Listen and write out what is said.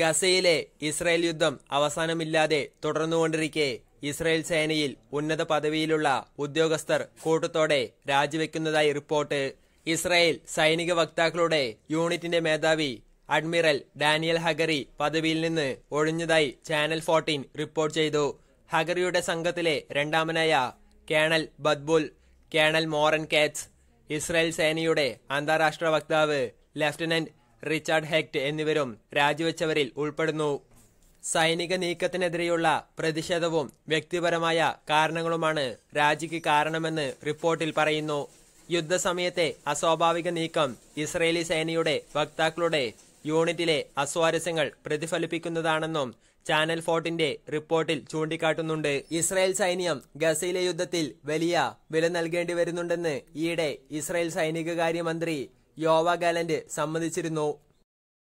ഗസയിലെ ഇസ്രായേൽ യുദ്ധം അവസാനമില്ലാതെ തുടർന്നുകൊണ്ടിരിക്കെ ഇസ്രായേൽ സേനയിൽ ഉന്നത പദവിയിലുള്ള ഉദ്യോഗസ്ഥർ കൂട്ടത്തോടെ രാജിവെക്കുന്നതായി റിപ്പോർട്ട് ഇസ്രായേൽ സൈനിക വക്താക്കളുടെ യൂണിറ്റിന്റെ മേധാവി അഡ്മിറൽ ഡാനിയൽ ഹഗറി പദവിയിൽ നിന്ന് ഒഴിഞ്ഞതായി ചാനൽ ഫോർട്ടീൻ റിപ്പോർട്ട് ചെയ്തു ഹഗറിയുടെ സംഘത്തിലെ രണ്ടാമനായ കേണൽ ബദ്ബുൽ കേണൽ മോറൻ കാറ്റ്സ് ഇസ്രായേൽ സേനയുടെ അന്താരാഷ്ട്ര വക്താവ് ലഫ്റ്റനന്റ് റിച്ചാർഡ് ഹെക്ട് എന്നിവരും രാജിവെച്ചവരിൽ ഉൾപ്പെടുന്നു സൈനിക നീക്കത്തിനെതിരെയുള്ള പ്രതിഷേധവും വ്യക്തിപരമായ കാരണങ്ങളുമാണ് രാജിക്ക് കാരണമെന്ന് റിപ്പോർട്ടിൽ പറയുന്നു യുദ്ധസമയത്തെ അസ്വാഭാവിക നീക്കം ഇസ്രയേലി സേനയുടെ വക്താക്കളുടെ യൂണിറ്റിലെ അസ്വാരസ്യങ്ങൾ പ്രതിഫലിപ്പിക്കുന്നതാണെന്നും ചാനൽ ഫോർട്ടിന്റെ റിപ്പോർട്ടിൽ ചൂണ്ടിക്കാട്ടുന്നുണ്ട് ഇസ്രായേൽ സൈന്യം ഗസയിലെ യുദ്ധത്തിൽ വലിയ വില നൽകേണ്ടി വരുന്നുണ്ടെന്ന് ഈയിടെ ഇസ്രായേൽ സൈനികകാര്യമന്ത്രി യോവ ഗാലന്റ് സമ്മതിച്ചിരുന്നു